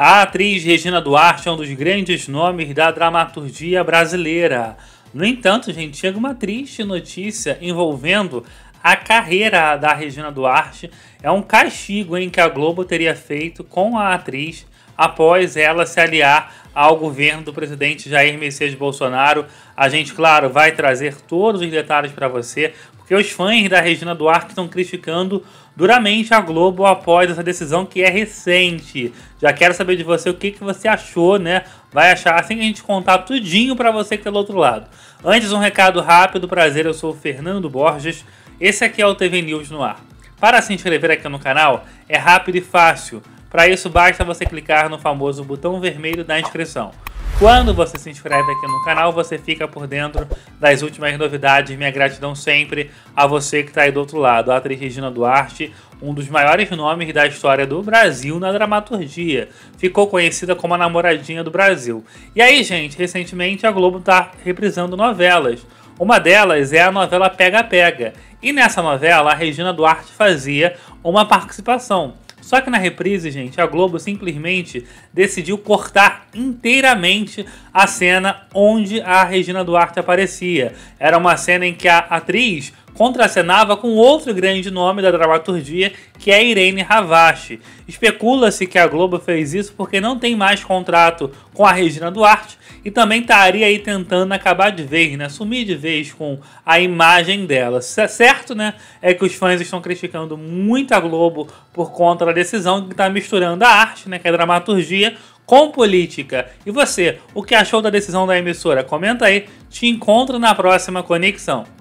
A atriz Regina Duarte é um dos grandes nomes da dramaturgia brasileira. No entanto, gente, chega uma triste notícia envolvendo a carreira da Regina Duarte. É um castigo em que a Globo teria feito com a atriz após ela se aliar ao governo do presidente Jair Messias Bolsonaro. A gente, claro, vai trazer todos os detalhes para você, porque os fãs da Regina Duarte estão criticando duramente a Globo após essa decisão que é recente. Já quero saber de você o que, que você achou, né? Vai achar assim que a gente contar tudinho para você que tá do outro lado. Antes, um recado rápido, prazer, eu sou o Fernando Borges. Esse aqui é o TV News no ar. Para se inscrever aqui no canal, é rápido e fácil para isso, basta você clicar no famoso botão vermelho da inscrição. Quando você se inscreve aqui no canal, você fica por dentro das últimas novidades. Minha gratidão sempre a você que está aí do outro lado. A atriz Regina Duarte, um dos maiores nomes da história do Brasil na dramaturgia. Ficou conhecida como a namoradinha do Brasil. E aí, gente, recentemente a Globo está reprisando novelas. Uma delas é a novela Pega Pega. E nessa novela, a Regina Duarte fazia uma participação. Só que na reprise, gente, a Globo simplesmente decidiu cortar inteiramente a cena onde a Regina Duarte aparecia. Era uma cena em que a atriz contracenava com outro grande nome da dramaturgia, que é Irene Ravache. Especula-se que a Globo fez isso porque não tem mais contrato com a Regina Duarte e também estaria aí tentando acabar de vez, né? Sumir de vez com a imagem dela. Certo, né? É que os fãs estão criticando muito a Globo por conta da decisão que está misturando a arte, né? Que é a dramaturgia com política. E você, o que achou da decisão da emissora? Comenta aí, te encontro na próxima conexão.